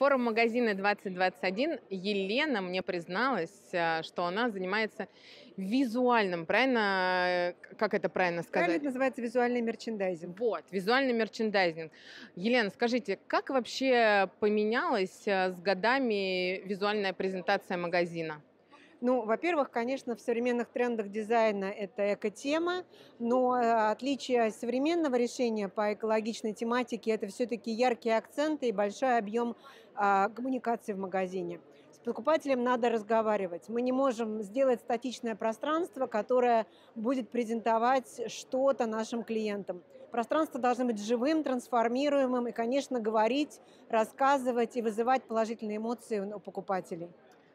Форум магазина 2021 Елена мне призналась, э, что она занимается визуальным, правильно, э, как это правильно сказать? Правильно это называется визуальный мерчендайзинг. Вот, визуальный мерчендайзинг. Елена, скажите, как вообще поменялась э, с годами визуальная презентация магазина? Ну, во-первых, конечно, в современных трендах дизайна это эко-тема, но э, отличие современного решения по экологичной тематике – это все-таки яркие акценты и большой объем а, коммуникации в магазине. С покупателем надо разговаривать. Мы не можем сделать статичное пространство, которое будет презентовать что-то нашим клиентам. Пространство должно быть живым, трансформируемым и, конечно, говорить, рассказывать и вызывать положительные эмоции у покупателей.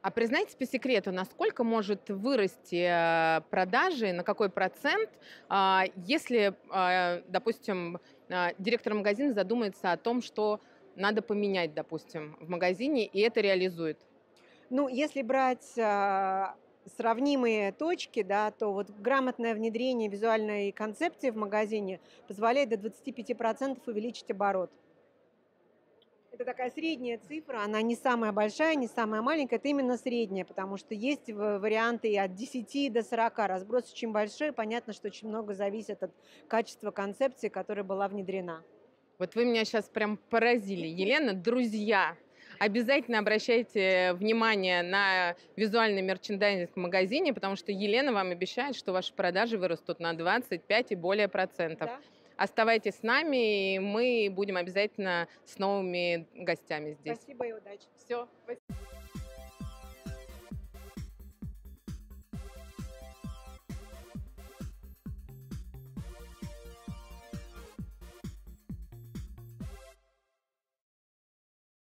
А признайтесь по секрету, насколько может вырасти э, продажи, на какой процент, а, если, а, допустим, а, директор магазина задумается о том, что надо поменять, допустим, в магазине, и это реализует? Ну, если брать сравнимые точки, да, то вот грамотное внедрение визуальной концепции в магазине позволяет до 25% увеличить оборот это такая средняя цифра, она не самая большая, не самая маленькая, это именно средняя, потому что есть варианты и от 10 до 40. Разброс очень большой, понятно, что очень много зависит от качества концепции, которая была внедрена. Вот вы меня сейчас прям поразили. Елена, друзья, обязательно обращайте внимание на визуальный мерчендайзинг в магазине, потому что Елена вам обещает, что ваши продажи вырастут на 25 и более процентов. Да? Оставайтесь с нами, и мы будем обязательно с новыми гостями здесь. Спасибо и удачи. Все. Спасибо.